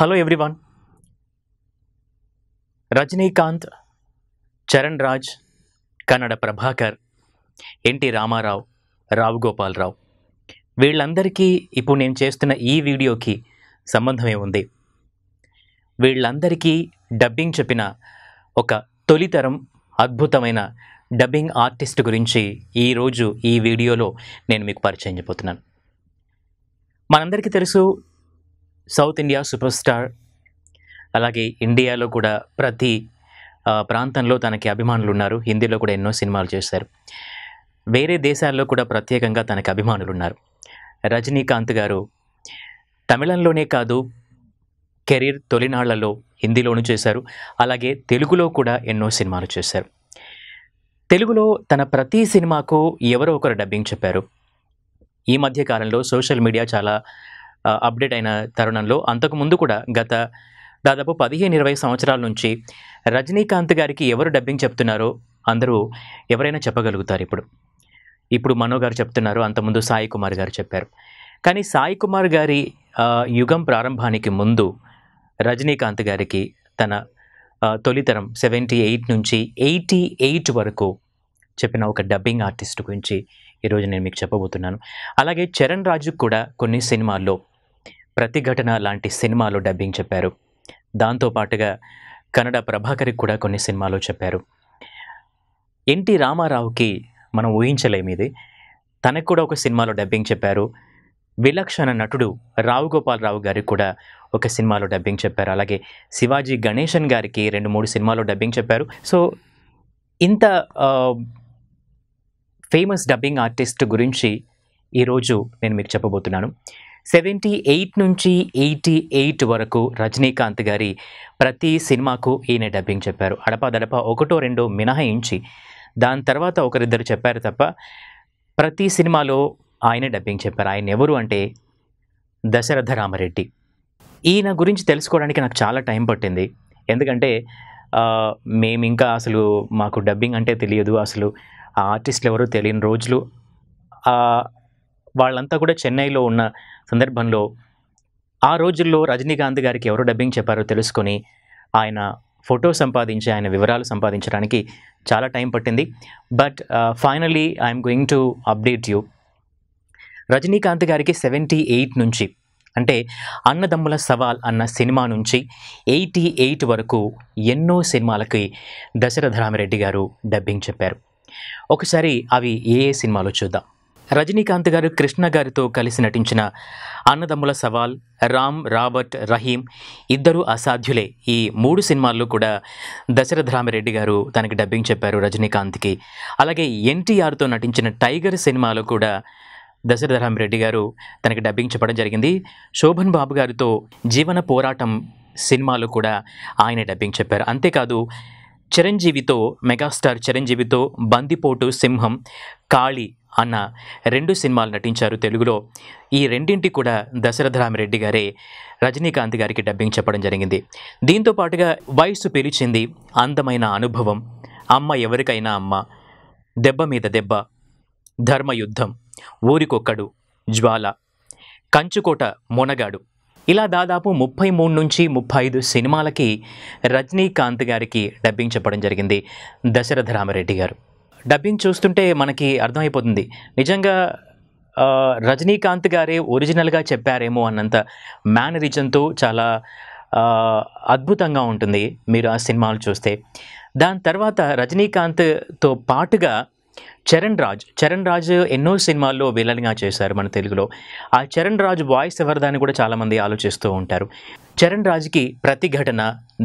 hello everyone Rajinikanth Charan Raj Kannada Prabhakar N T Ramarao Rao Gopalarao వీళ్ళందరికీ ఇప్పుడు నేను చేస్తున్న ఈ వీడియోకి సంబంధమే ఉంది వీళ్ళందరికీ డబ్బింగ్ చెప్పిన ఒక తొలితరం అద్భుతమైన డబ్బింగ్ ఆర్టిస్ట్ గురించి ఈరోజు ఈ వీడియోలో నేను మీకు పరిచయం చేయబోతున్నాను మనందరికీ తెలుసు సౌత్ ఇండియా సూపర్ స్టార్ అలాగే ఇండియాలో కూడా ప్రతి ప్రాంతంలో తనకి అభిమానులు ఉన్నారు హిందీలో కూడా ఎన్నో సినిమాలు చేశారు వేరే దేశాల్లో కూడా ప్రత్యేకంగా తనకి అభిమానులు ఉన్నారు రజనీకాంత్ గారు తమిళంలోనే కాదు కెరీర్ తొలినాళ్లలో హిందీలోనూ చేశారు అలాగే తెలుగులో కూడా ఎన్నో సినిమాలు చేశారు తెలుగులో తన ప్రతి సినిమాకు ఎవరో ఒకరు డబ్బింగ్ చెప్పారు ఈ మధ్య కాలంలో సోషల్ మీడియా చాలా అప్డేట్ అయిన తరుణంలో అంతకుముందు కూడా గత దాదాపు పదిహేను ఇరవై సంవత్సరాల నుంచి రజనీకాంత్ గారికి ఎవరు డబ్బింగ్ చెప్తున్నారో అందరూ ఎవరైనా చెప్పగలుగుతారు ఇప్పుడు ఇప్పుడు మనో గారు చెప్తున్నారు అంతకుముందు సాయి కుమార్ గారు చెప్పారు కానీ సాయి కుమార్ గారి యుగం ప్రారంభానికి ముందు రజనీకాంత్ గారికి తన తొలితరం సెవెంటీ ఎయిట్ నుంచి ఎయిటీ ఎయిట్ వరకు చెప్పిన ఒక డబ్బింగ్ ఆర్టిస్ట్ గురించి ఈరోజు నేను మీకు చెప్పబోతున్నాను అలాగే చరణ్ రాజుకు కూడా కొన్ని సినిమాల్లో ప్రతిఘటన లాంటి సినిమాలు డబ్బింగ్ చెప్పారు దాంతోపాటుగా కన్నడ ప్రభాకర్కి కూడా కొన్ని సినిమాలు చెప్పారు ఎన్టీ రామారావుకి మనం ఊహించలేము ఇది తనకు కూడా ఒక సినిమాలో డబ్బింగ్ చెప్పారు విలక్షణ నటుడు రావు గోపాలరావు గారికి కూడా ఒక సినిమాలో డబ్బింగ్ చెప్పారు అలాగే శివాజీ గణేషన్ గారికి రెండు మూడు సినిమాలో డబ్బింగ్ చెప్పారు సో ఇంత ఫేమస్ డబ్బింగ్ ఆర్టిస్ట్ గురించి ఈరోజు నేను మీకు చెప్పబోతున్నాను సెవెంటీ ఎయిట్ నుంచి ఎయిటీ ఎయిట్ వరకు రజనీకాంత్ గారి ప్రతి సినిమాకు ఈయన డబ్బింగ్ చెప్పారు అడపాదడప ఒకటో రెండో మినహాయించి దాని తర్వాత ఒకరిద్దరు చెప్పారు తప్ప ప్రతి సినిమాలో ఆయన డబ్బింగ్ చెప్పారు ఆయన ఎవరు అంటే దశరథ రామరెడ్డి ఈయన గురించి తెలుసుకోవడానికి నాకు చాలా టైం పట్టింది ఎందుకంటే మేము ఇంకా అసలు మాకు డబ్బింగ్ అంటే తెలియదు అసలు ఆ ఆర్టిస్టులు ఎవరో తెలియని రోజులు వాళ్ళంతా కూడా చెన్నైలో ఉన్న సందర్భంలో ఆ రోజుల్లో రజనీకాంత్ గారికి ఎవరు డబ్బింగ్ చెప్పారో తెలుసుకొని ఆయన ఫోటో సంపాదించి ఆయన వివరాలు సంపాదించడానికి చాలా టైం పట్టింది but finally I'm going to update you Rajinikanth గారికి సెవెంటీ ఎయిట్ నుంచి అంటే అన్నదమ్ముల సవాల్ అన్న సినిమా నుంచి ఎయిటీ ఎయిట్ వరకు ఎన్నో సినిమాలకి దశరథరామిరెడ్డి గారు డబ్బింగ్ చెప్పారు ఒకసారి అవి ఏ ఏ సినిమాలో చూద్దాం రజనీకాంత్ గారు కృష్ణ గారితో కలిసి నటించిన అన్నదమ్ముల సవాల్ రామ్ రాబర్ట్ రహీం ఇద్దరు అసాధ్యులే ఈ మూడు సినిమాల్లో కూడా దశరథ రామిరెడ్డి గారు తనకి డబ్బింగ్ చెప్పారు రజనీకాంత్కి అలాగే ఎన్టీఆర్తో నటించిన టైగర్ సినిమాలో కూడా దశరథ రామిరెడ్డి గారు తనకి డబ్బింగ్ చెప్పడం జరిగింది శోభన్ బాబు గారితో జీవన పోరాటం సినిమాలో కూడా ఆయన డబ్బింగ్ చెప్పారు అంతేకాదు చిరంజీవితో మెగాస్టార్ చిరంజీవితో బందిపోటు సింహం కాళీ అన్న రెండు సినిమాలు నటించారు తెలుగులో ఈ రెండింటి కూడా రామిరెడ్డి గారే రజనీకాంత్ గారికి డబ్బింగ్ చెప్పడం జరిగింది దీంతో పాటుగా వయసు పిలిచింది అందమైన అనుభవం అమ్మ ఎవరికైనా అమ్మ దెబ్బ మీద దెబ్బ ధర్మయుద్ధం ఊరికొక్కడు జ్వాల కంచుకోట మొనగాడు ఇలా దాదాపు ముప్పై మూడు నుంచి ముప్పై ఐదు సినిమాలకి రజనీకాంత్ గారికి డబ్బింగ్ చెప్పడం జరిగింది దశరథ రామరెడ్డి గారు డబ్బింగ్ చూస్తుంటే మనకి అర్థమైపోతుంది నిజంగా రజనీకాంత్ గారే ఒరిజినల్గా చెప్పారేమో అన్నంత మేనరిజంతో చాలా అద్భుతంగా ఉంటుంది మీరు ఆ సినిమాలు చూస్తే దాని తర్వాత రజనీకాంత్తో పాటుగా చరణ్ రాజ్ చరణ్ రాజ్ ఎన్నో సినిమాల్లో విలన్గా చేశారు మన తెలుగులో ఆ చరణ్ రాజ్ వాయిస్ ఎవరిదాన్ని కూడా చాలామంది ఆలోచిస్తూ ఉంటారు చరణ్ రాజ్కి ప్రతిఘటన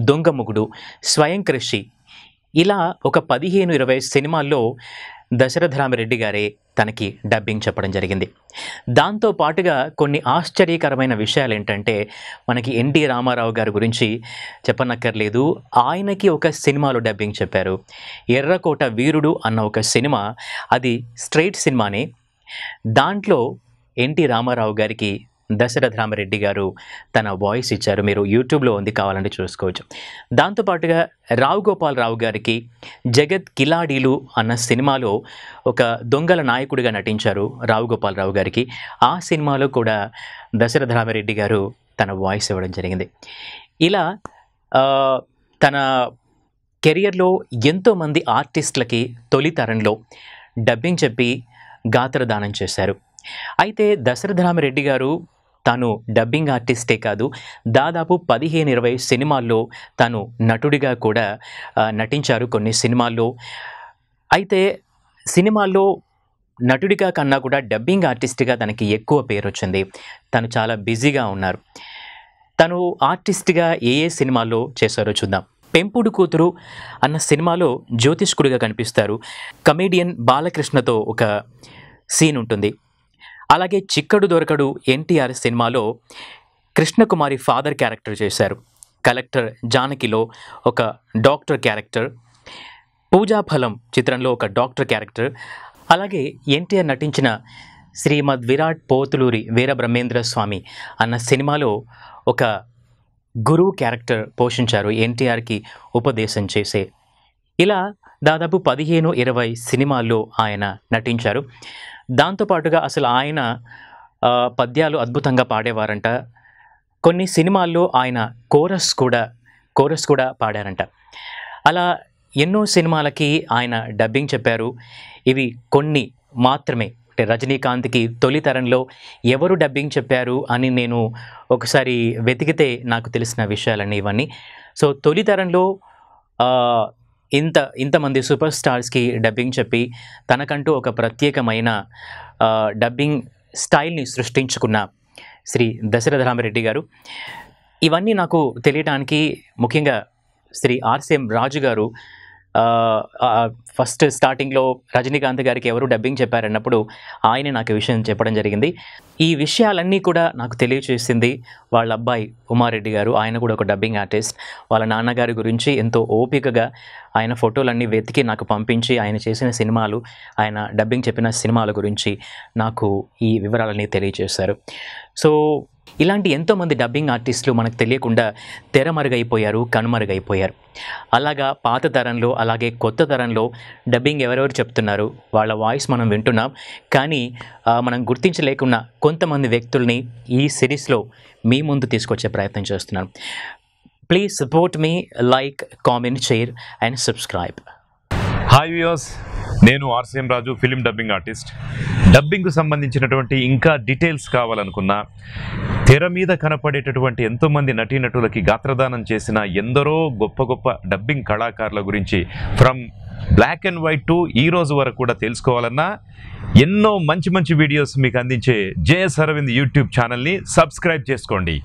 దొంగముగుడు స్వయం కృషి ఇలా ఒక పదిహేను ఇరవై సినిమాల్లో దశరథరామరెడ్డి గారే తనకి డబ్బింగ్ చెప్పడం జరిగింది దాంతో పాటుగా కొన్ని ఆశ్చర్యకరమైన విషయాలు ఏంటంటే మనకి ఎన్టీ రామారావు గారి గురించి చెప్పనక్కర్లేదు ఆయనకి ఒక సినిమాలో డబ్బింగ్ చెప్పారు ఎర్రకోట వీరుడు అన్న ఒక సినిమా అది స్ట్రైట్ సినిమానే దాంట్లో ఎన్టీ రామారావు గారికి దశరథ రామరెడ్డి గారు తన వాయిస్ ఇచ్చారు మీరు యూట్యూబ్లో ఉంది కావాలంటే చూసుకోవచ్చు దాంతోపాటుగా రావు రావు గారికి జగత్ కిలాడీలు అన్న సినిమాలో ఒక దొంగల నాయకుడిగా నటించారు రావు రావు గారికి ఆ సినిమాలో కూడా దశరథ రామరెడ్డి గారు తన వాయిస్ ఇవ్వడం జరిగింది ఇలా తన కెరియర్లో ఎంతోమంది ఆర్టిస్టులకి తొలితరంలో డబ్బింగ్ చెప్పి గాత్రదానం చేశారు అయితే దశరథరామరెడ్డి గారు తాను డబ్బింగ్ ఆర్టిస్టే కాదు దాదాపు పదిహేను ఇరవై సినిమాల్లో తను నటుడిగా కూడా నటించారు కొన్ని సినిమాల్లో అయితే సినిమాల్లో నటుడిగా కన్నా కూడా డబ్బింగ్ ఆర్టిస్ట్గా తనకి ఎక్కువ పేరు వచ్చింది తను చాలా బిజీగా ఉన్నారు తను ఆర్టిస్ట్గా ఏ ఏ సినిమాల్లో చేశారో చూద్దాం పెంపుడు కూతురు అన్న సినిమాలో జ్యోతిష్కుడిగా కనిపిస్తారు కమేడియన్ బాలకృష్ణతో ఒక సీన్ ఉంటుంది అలాగే చిక్కడు దొరకడు ఎన్టీఆర్ సినిమాలో కృష్ణకుమారి ఫాదర్ క్యారెక్టర్ చేశారు కలెక్టర్ జానకిలో ఒక డాక్టర్ క్యారెక్టర్ పూజాఫలం చిత్రంలో ఒక డాక్టర్ క్యారెక్టర్ అలాగే ఎన్టీఆర్ నటించిన శ్రీమద్ విరాట్ పోతులూరి వీరబ్రహ్మేంద్ర స్వామి అన్న సినిమాలో ఒక గురువు క్యారెక్టర్ పోషించారు ఎన్టీఆర్కి ఉపదేశం చేసే ఇలా దాదాపు పదిహేను ఇరవై సినిమాల్లో ఆయన నటించారు దాంతోపాటుగా అసలు ఆయన పద్యాలు అద్భుతంగా పాడేవారంట కొన్ని సినిమాల్లో ఆయన కోరస్ కూడా కోరస్ కూడా పాడారంట అలా ఎన్నో సినిమాలకి ఆయన డబ్బింగ్ చెప్పారు ఇవి కొన్ని మాత్రమే అంటే రజనీకాంత్కి తొలితరంలో ఎవరు డబ్బింగ్ చెప్పారు అని నేను ఒకసారి వెతికితే నాకు తెలిసిన విషయాలన్నీ ఇవన్నీ సో తొలితరంలో ఇంత ఇంతమంది సూపర్ స్టార్స్కి డబ్బింగ్ చెప్పి తనకంటూ ఒక ప్రత్యేకమైన డబ్బింగ్ స్టైల్ని సృష్టించుకున్న శ్రీ దశరథ రామరెడ్డి గారు ఇవన్నీ నాకు తెలియడానికి ముఖ్యంగా శ్రీ ఆర్సీఎం రాజు గారు ఫస్ట్ స్టార్టింగ్లో రజనీకాంత్ గారికి ఎవరు డబ్బింగ్ చెప్పారన్నప్పుడు ఆయన నాకు విషయం చెప్పడం జరిగింది ఈ విషయాలన్నీ కూడా నాకు తెలియచేసింది వాళ్ళ అబ్బాయి ఉమారెడ్డి గారు ఆయన కూడా ఒక డబ్బింగ్ ఆర్టిస్ట్ వాళ్ళ నాన్నగారి గురించి ఎంతో ఓపికగా ఆయన ఫోటోలన్నీ వెతికి నాకు పంపించి ఆయన చేసిన సినిమాలు ఆయన డబ్బింగ్ చెప్పిన సినిమాల గురించి నాకు ఈ వివరాలన్నీ తెలియచేశారు సో ఇలాంటి ఎంతోమంది డబ్బింగ్ ఆర్టిస్టులు మనకు తెలియకుండా తెరమరుగైపోయారు కనుమరుగైపోయారు అలాగా పాత తరంలో అలాగే కొత్త తరంలో డబ్బింగ్ ఎవరెవరు చెప్తున్నారు వాళ్ళ వాయిస్ మనం వింటున్నాం కానీ మనం గుర్తించలేకున్న కొంతమంది వ్యక్తుల్ని ఈ సిరీస్లో మీ ముందు తీసుకొచ్చే ప్రయత్నం చేస్తున్నాను ప్లీజ్ సపోర్ట్ మీ like comment share and subscribe hi viewers నేను RCM Raju film dubbing artist డబ్బింగ్కు సంబంధించినటువంటి ఇంకా డీటెయిల్స్ కావాలనుకున్నా తెర మీద కనపడేటటువంటి ఎంతోమంది నటీనటులకి గాత్రదానం చేసిన ఎందరో గొప్ప గొప్ప డబ్బింగ్ కళాకారుల గురించి from black and white to ఈ రోజు వరకు కూడా తెలుసుకోవాలన్నా ఎన్నో మంచి మంచి వీడియోస్ మీకు అందించే జేఎస్ అరవింద్ యూట్యూబ్ ఛానల్ని సబ్స్క్రైబ్ చేసుకోండి